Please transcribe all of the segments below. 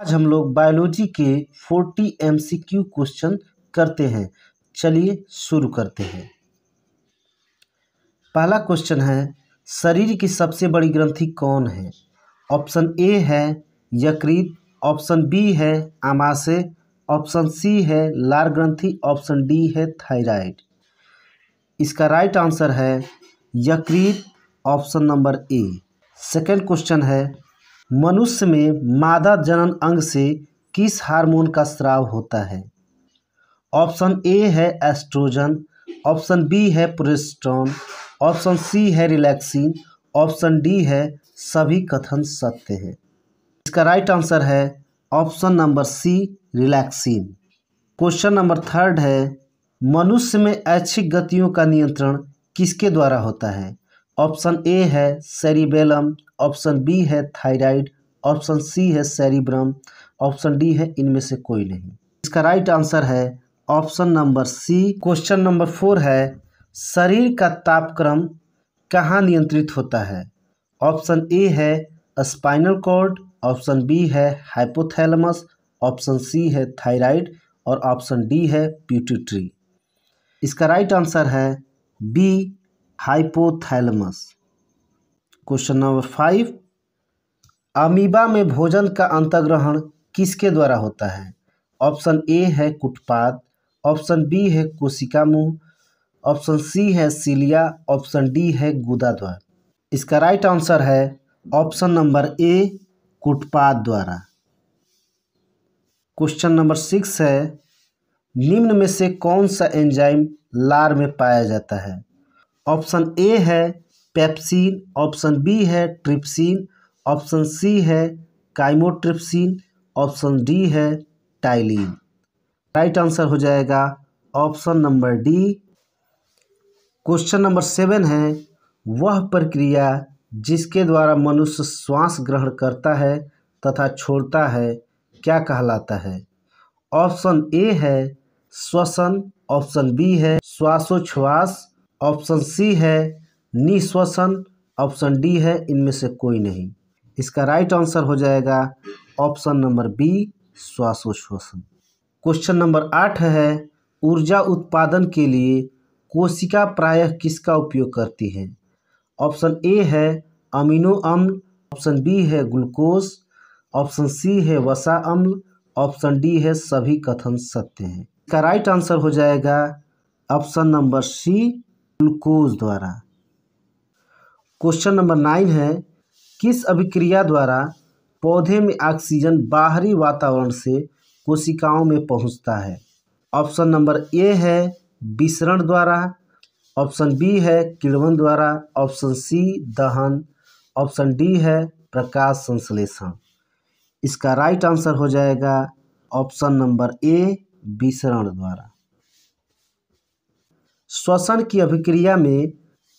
आज हम लोग बायोलॉजी के 40 एमसीक्यू क्वेश्चन करते हैं चलिए शुरू करते हैं पहला क्वेश्चन है शरीर की सबसे बड़ी ग्रंथि कौन है ऑप्शन ए है यकृत ऑप्शन बी है आमाशय ऑप्शन सी है लार ग्रंथि ऑप्शन डी है थायराइड इसका राइट आंसर है यकृत option number A second question है मनुष्य में मादा जनन अंग से किस हार्मोन का स्राव होता है ऑप्शन ए है एस्ट्रोजन ऑप्शन बी है प्रोस्टोन ऑप्शन सी है रिलैक्सिन ऑप्शन डी है सभी कथन सत्य है इसका राइट आंसर है option number C relaxin question number third है मनुष्य में ऐच्छिक गतियों का नियंत्रण किसके द्वारा होता है ऑप्शन ए है सेरिबेलम ऑप्शन बी है थायराइड ऑप्शन सी है सेरिब्रम ऑप्शन डी है इनमें से कोई नहीं इसका राइट आंसर है option number C question number four है शरीर का तापक्रम कहाँ नियंत्रित होता है ऑप्शन ए है स्पाइनल कॉर्ड ऑप्शन बी है हाइपोथैलेमस ऑप्शन सी है थायराइड और ऑप्शन डी है प्यूटिट्री इसका राइट आंसर है B hypothalamus question number five amoeba में भोजन का अंतग्रहण किसके द्वारा होता है ऑप्शन ए है कुटपात ऑप्शन बी है कोशिका मुंह ऑप्शन सी है सीलिया ऑप्शन डी है गुदा द्वार इसका राइट आंसर है ऑप्शन नंबर ए कुटपात द्वारा क्वेश्चन नंबर सिक्स है निम्न में से कौन सा एंजाइम लार में पाया जाता है ऑप्शन ए है पेप्सिन ऑप्शन बी है ट्रिप्सिन ऑप्शन सी है काइमोट्रिप्सिन ऑप्शन डी है टाइलिन राइट आंसर हो जाएगा option number D question number seven है वह प्रक्रिया जिसके द्वारा मनुष्य श्वास ग्रहण करता है तथा छोड़ता है क्या कहलाता है ऑप्शन ए है श्वसन ऑप्शन बी है श्वासोच्छ्वास ऑप्शन सी है निश्वसन ऑप्शन डी है इनमें से कोई नहीं इसका राइट आंसर हो जाएगा ऑप्शन नंबर बी श्वासोश्वसन क्वेश्चन नंबर आठ है ऊर्जा उत्पादन के लिए कोशिका प्रायः किसका उपयोग करती है ऑप्शन ए है अमीनो अम्ल ऑप्शन बी है ग्लूकोज ऑप्शन सी है वसा अम्ल ऑप्शन डी है सभी कथन सत्य हैं इसका राइट आंसर हो जाएगा ऑप्शन नंबर सी ग्लूकोज द्वारा क्वेश्चन नंबर नाइन है किस अभिक्रिया द्वारा पौधे में ऑक्सीजन बाहरी वातावरण से कोशिकाओं में पहुंचता है ऑप्शन नंबर ए है विसरण द्वारा ऑप्शन बी है किड़वन द्वारा ऑप्शन सी दहन ऑप्शन डी है प्रकाश संश्लेषण इसका राइट आंसर हो जाएगा ऑप्शन नंबर ए विसरण द्वारा श्वसन की अभिक्रिया में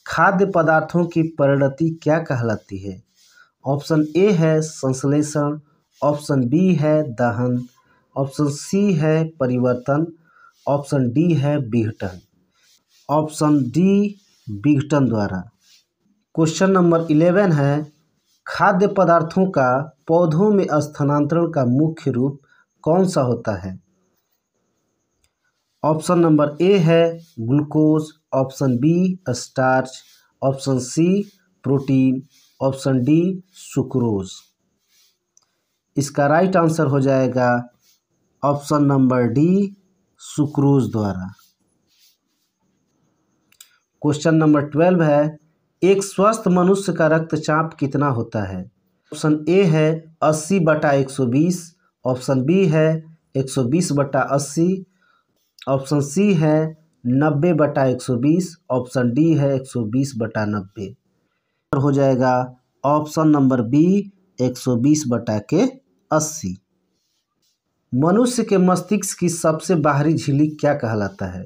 खाद्य पदार्थों की परिणति क्या कहलाती है ऑप्शन ए है संश्लेषण ऑप्शन बी है दहन ऑप्शन सी है परिवर्तन ऑप्शन डी है विघटन ऑप्शन डी विघटन द्वारा क्वेश्चन नंबर इलेवन है खाद्य पदार्थों का पौधों में स्थानांतरण का मुख्य रूप कौन सा होता है ऑप्शन नंबर ए है glucose option B starch option C protein option D sucrose इसका राइट आंसर हो जाएगा ऑप्शन नंबर डी सुक्रोज द्वारा क्वेश्चन नंबर ट्वेल्व है एक स्वस्थ मनुष्य का रक्तचाप कितना होता है ऑप्शन ए है अस्सी बटा एक सौ बीस ऑप्शन बी है एक सौ बीस बटा अस्सी ऑप्शन सी है नब्बे बटा एक सौ बीस ऑप्शन डी है एक सौ बीस बटा नब्बे हो जाएगा ऑप्शन नंबर बी एक सौ बीस बटा के अस्सी मनुष्य के मस्तिष्क की सबसे बाहरी झिल्ली क्या कहलाता है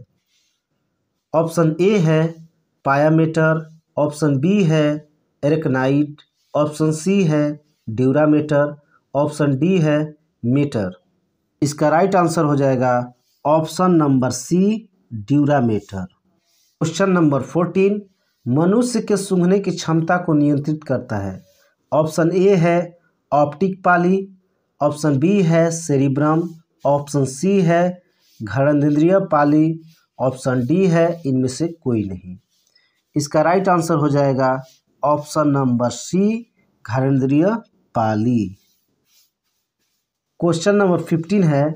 ऑप्शन ए है पायामीटर ऑप्शन बी है एरेकनाइट ऑप्शन सी है ड्यूरामीटर ऑप्शन डी है मीटर इसका राइट आंसर हो जाएगा option number C dura mater question number fourteen मनुष्य के सूंघने की क्षमता को नियंत्रित करता है ऑप्शन ए है ऑप्टिक पाली ऑप्शन बी है सेरिब्रम ऑप्शन सी है घरणेन्द्रिय पाली ऑप्शन डी है इनमें से कोई नहीं इसका राइट आंसर हो जाएगा ऑप्शन नंबर सी घरेंद्रिय पाली क्वेश्चन नंबर फिफ्टीन है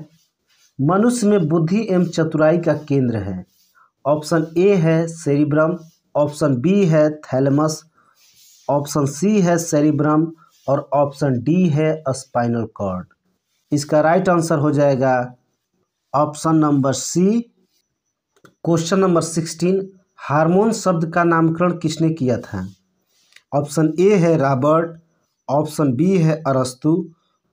मनुष्य में बुद्धि एवं चतुराई का केंद्र है ऑप्शन ए है सेरिब्रम ऑप्शन बी है थैलमस ऑप्शन सी है सेरिब्रम और ऑप्शन डी है स्पाइनल कॉर्ड इसका राइट आंसर हो जाएगा option number C question number sixteen hormone शब्द का नामकरण किसने किया था ऑप्शन ए है रॉबर्ट ऑप्शन बी है अरस्तु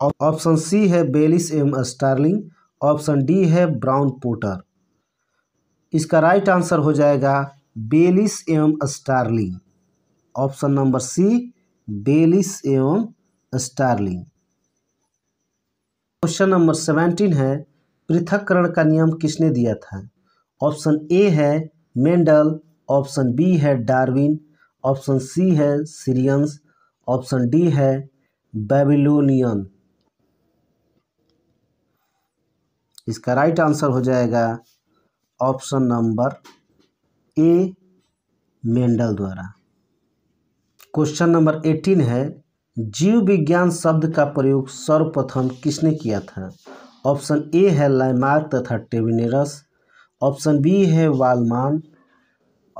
ऑप्शन सी है बेलिस एम स्टार्लिंग ऑप्शन डी है ब्राउन पोटर इसका राइट आंसर हो जाएगा बेलिस एवं Starling option number C Bayliss एवं स्टारलिंग क्वेश्चन नंबर सेवेंटीन है पृथककरण का नियम किसने दिया था ऑप्शन ए है मेंडल ऑप्शन बी है डार्विन ऑप्शन सी है सीरियंस ऑप्शन डी है बेबिलोनियन इसका राइट आंसर हो जाएगा ऑप्शन नंबर ए मेंडल द्वारा क्वेश्चन नंबर एटीन है जीव विज्ञान शब्द का प्रयोग सर्वप्रथम किसने किया था ऑप्शन ए है लैमार्क तथा टेविनेरस ऑप्शन बी है वालमान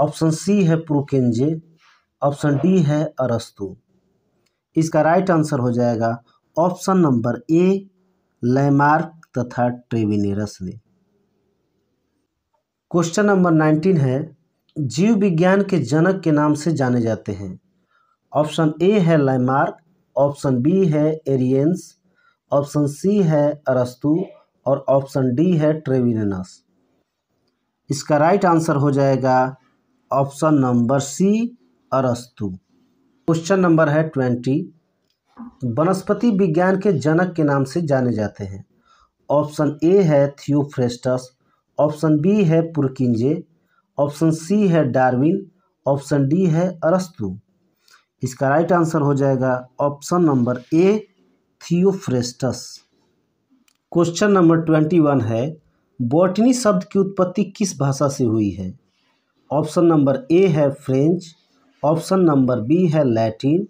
ऑप्शन सी है प्रोकेंजे ऑप्शन डी है अरस्तु इसका राइट आंसर हो जाएगा ऑप्शन नंबर ए लैमार्क तथा ट्रेविनेरस ने क्वेश्चन नंबर नाइनटीन है जीव विज्ञान के जनक के नाम से जाने जाते हैं ऑप्शन ए है लैमार्क ऑप्शन बी है एरियंस ऑप्शन सी है अरस्तु और ऑप्शन डी है ट्रेविनस इसका राइट आंसर हो जाएगा ऑप्शन नंबर सी अरस्तु क्वेश्चन नंबर है ट्वेंटी वनस्पति विज्ञान के जनक के नाम से जाने जाते हैं ऑप्शन ए है थियोफ्रेस्टस ऑप्शन बी है पुरकिंजे ऑप्शन सी है डार्विन ऑप्शन डी है अरस्तु इसका राइट आंसर हो जाएगा option number A Theophrastus question number twenty one है बॉटनी शब्द की उत्पत्ति किस भाषा से हुई है ऑप्शन नंबर ए है फ्रेंच ऑप्शन नंबर बी है लैटिन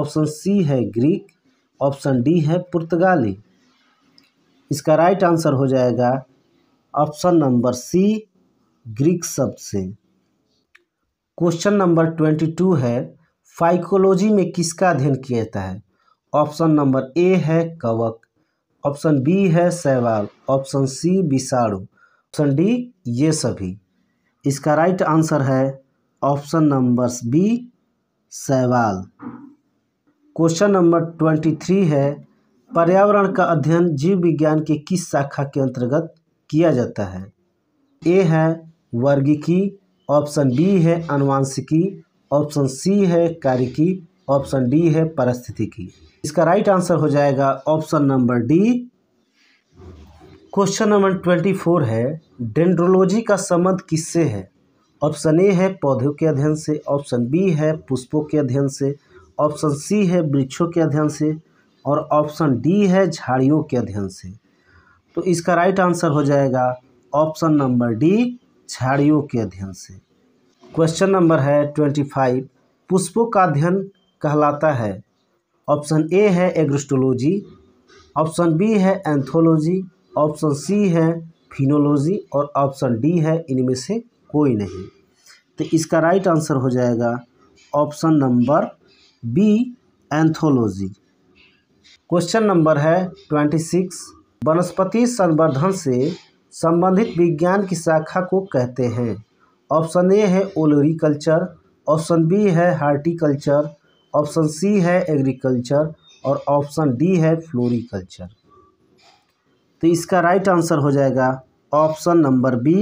ऑप्शन सी है ग्रीक ऑप्शन डी है पुर्तगाली इसका राइट आंसर हो जाएगा ऑप्शन नंबर सी ग्रीक शब्द से क्वेश्चन नंबर ट्वेंटी टू है फाइकोलॉजी में किसका अध्ययन किया जाता है ऑप्शन नंबर ए है कवक ऑप्शन बी है सहवाल ऑप्शन सी विषाणु ऑप्शन डी ये सभी इसका राइट आंसर है ऑप्शन नंबर बी सहवाल क्वेश्चन नंबर ट्वेंटी थ्री है पर्यावरण का अध्ययन जीव विज्ञान के किस शाखा के अंतर्गत किया जाता है ए है वर्गिकी ऑप्शन बी है अनुवांशिकी ऑप्शन सी है कारिकी ऑप्शन डी है परिस्थितिकी इसका राइट आंसर हो जाएगा option number D question number twenty four है डेंड्रोलॉजी का संबंध किससे है ऑप्शन ए है पौधों के अध्ययन से ऑप्शन बी है पुष्पों के अध्ययन से ऑप्शन सी है वृक्षों के अध्ययन से और ऑप्शन डी है झाड़ियों के अध्ययन से तो इसका राइट आंसर हो जाएगा ऑप्शन नंबर डी झाड़ियों के अध्ययन से क्वेश्चन नंबर है ट्वेंटी फाइव पुष्पों का अध्ययन कहलाता है ऑप्शन ए है एग्रोस्टोलॉजी ऑप्शन बी है एंथोलॉजी ऑप्शन सी है फिनोलॉजी और ऑप्शन डी है इनमें से कोई नहीं तो इसका राइट आंसर हो जाएगा option number B anthology question number है ट्वेंटी सिक्स वनस्पति संवर्धन से संबंधित विज्ञान की शाखा को कहते हैं ऑप्शन ए है ओलरिकल्चर ऑप्शन बी है हार्टिकल्चर ऑप्शन सी है एग्रीकल्चर और ऑप्शन डी है फ्लोरिकल्चर तो इसका राइट आंसर हो जाएगा option number B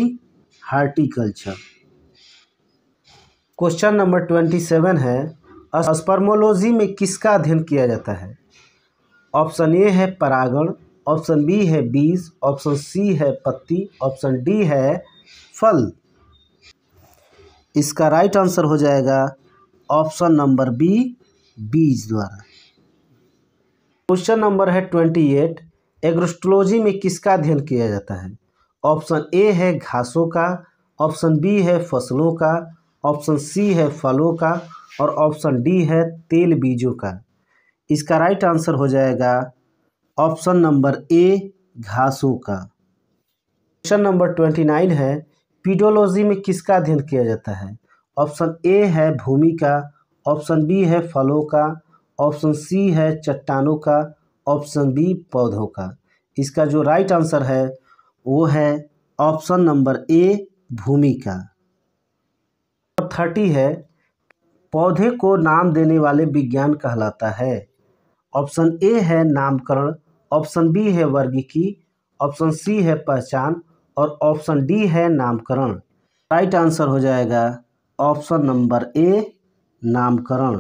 horticulture question number twenty seven है स्पर्मोलॉजी में किसका अध्ययन किया जाता है ऑप्शन ए है परागण ऑप्शन बी है बीज ऑप्शन सी है पत्ती ऑप्शन डी है फल इसका राइट आंसर हो जाएगा ऑप्शन नंबर बी बीज द्वारा क्वेश्चन नंबर है ट्वेंटी एट एग्रोस्ट्रोलॉजी में किसका अध्ययन किया जाता है ऑप्शन ए है घासों का ऑप्शन बी है फसलों का ऑप्शन सी है फलों का और ऑप्शन डी है तेल बीजों का इसका राइट आंसर हो जाएगा ऑप्शन नंबर ए घासों का क्वेश्चन नंबर ट्वेंटी नाइन है पीडोलॉजी में किसका अध्ययन किया जाता है ऑप्शन ए है भूमि का ऑप्शन बी है फलों का ऑप्शन सी है चट्टानों का ऑप्शन बी पौधों का इसका जो राइट आंसर है वो है ऑप्शन नंबर ए भूमि का थर्टी है पौधे को नाम देने वाले विज्ञान कहलाता है ऑप्शन ए है नामकरण ऑप्शन बी है वर्गीकी ऑप्शन सी है पहचान और ऑप्शन डी है नामकरण राइट आंसर हो जाएगा ऑप्शन नंबर ए नामकरण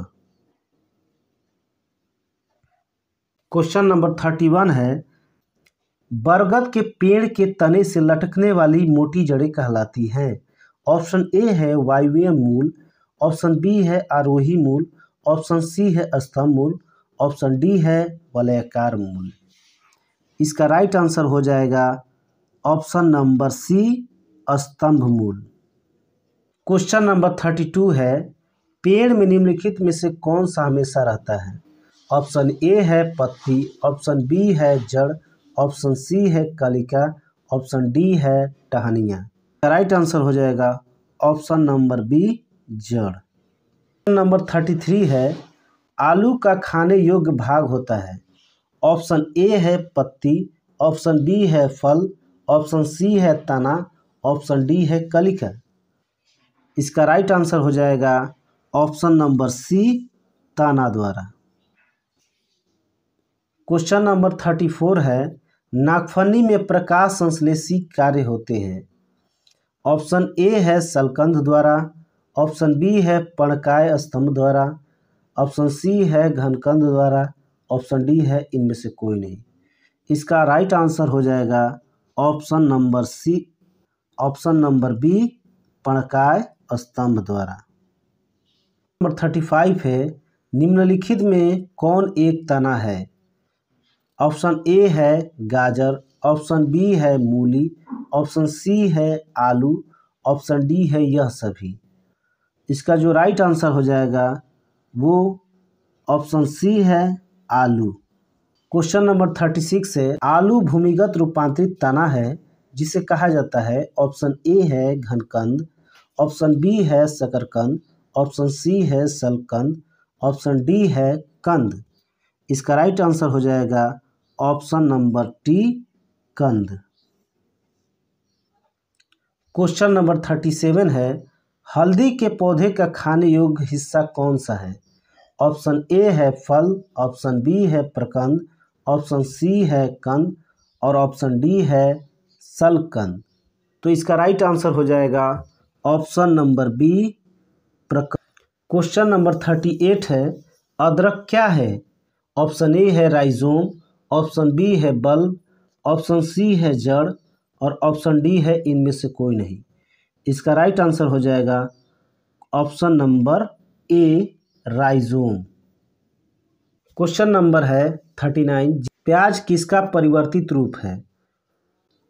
क्वेश्चन नंबर थर्टी वन है बरगद के पेड़ के तने से लटकने वाली मोटी जड़ें कहलाती हैं ऑप्शन ए है वायवीय मूल ऑप्शन बी है आरोही मूल ऑप्शन सी है स्तंभ मूल ऑप्शन डी है वलयकार मूल इसका राइट आंसर हो जाएगा ऑप्शन नंबर सी स्तंभ मूल क्वेश्चन नंबर थर्टी टू है पेड़ में निम्नलिखित में से कौन सा हमेशा रहता है ऑप्शन ए है पत्ती ऑप्शन बी है जड़ ऑप्शन सी है कलिका ऑप्शन डी है टहनिया राइट आंसर हो जाएगा ऑप्शन नंबर बी जड़ नंबर थर्टी थ्री है आलू का खाने योग्य भाग होता है ऑप्शन ए है पत्ती ऑप्शन बी है फल ऑप्शन सी है तना ऑप्शन डी है कलिका इसका राइट आंसर हो जाएगा ऑप्शन नंबर सी ताना द्वारा क्वेश्चन नंबर थर्टी फोर है नागफनी में प्रकाश संश्लेषी कार्य होते हैं ऑप्शन ए है सलकंद द्वारा ऑप्शन बी है पणकाय स्तंभ द्वारा ऑप्शन सी है घनकंद द्वारा ऑप्शन डी है इनमें से कोई नहीं इसका राइट आंसर हो जाएगा option number C option number B पणकाय स्तंभ द्वारा नंबर थर्टी फाइव है निम्नलिखित में कौन एक तना है ऑप्शन ए है गाजर ऑप्शन बी है मूली ऑप्शन सी है आलू ऑप्शन डी है यह सभी इसका जो राइट आंसर हो जाएगा वो ऑप्शन सी है आलू क्वेश्चन नंबर थर्टी सिक्स है आलू भूमिगत रूपांतरित तना है जिसे कहा जाता है ऑप्शन ए है घनकंद ऑप्शन बी है शकरकंद ऑप्शन सी है सलकंद ऑप्शन डी है कंद इसका राइट आंसर हो जाएगा ऑप्शन नंबर टी कंद क्वेश्चन नंबर थर्टी सेवन है हल्दी के पौधे का खाने योग्य हिस्सा कौन सा है ऑप्शन ए है फल ऑप्शन बी है प्रकंद ऑप्शन सी है कंद और ऑप्शन डी है सलकंद तो इसका राइट आंसर हो जाएगा ऑप्शन नंबर बी प्रकंद क्वेश्चन नंबर थर्टी एट है अदरक क्या है ऑप्शन ए है राइजोम ऑप्शन बी है बल्ब ऑप्शन सी है जड़ और ऑप्शन डी है इनमें से कोई नहीं इसका राइट आंसर हो जाएगा option number A rhizome question number है थर्टी नाइन प्याज किसका परिवर्तित रूप है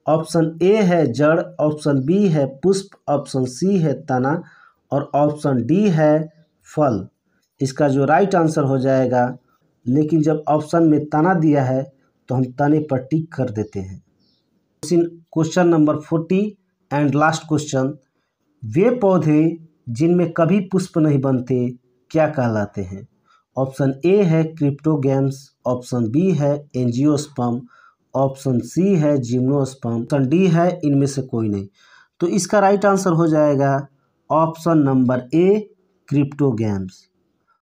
ऑप्शन ए है जड़ ऑप्शन बी है पुष्प ऑप्शन सी है तना और ऑप्शन डी है फल इसका जो राइट आंसर हो जाएगा लेकिन जब ऑप्शन में तना दिया है तो हम तने पर टिक कर देते हैं question number forty and last question वे पौधे जिनमें कभी पुष्प नहीं बनते क्या कहलाते हैं ऑप्शन ए है क्रिप्टोगेम्स ऑप्शन बी है एंजियोस्पम ऑप्शन सी है जिम्नोस्पम ऑप्शन डी है इनमें से कोई नहीं तो इसका राइट आंसर हो जाएगा ऑप्शन नंबर ए क्रिप्टोगेम्स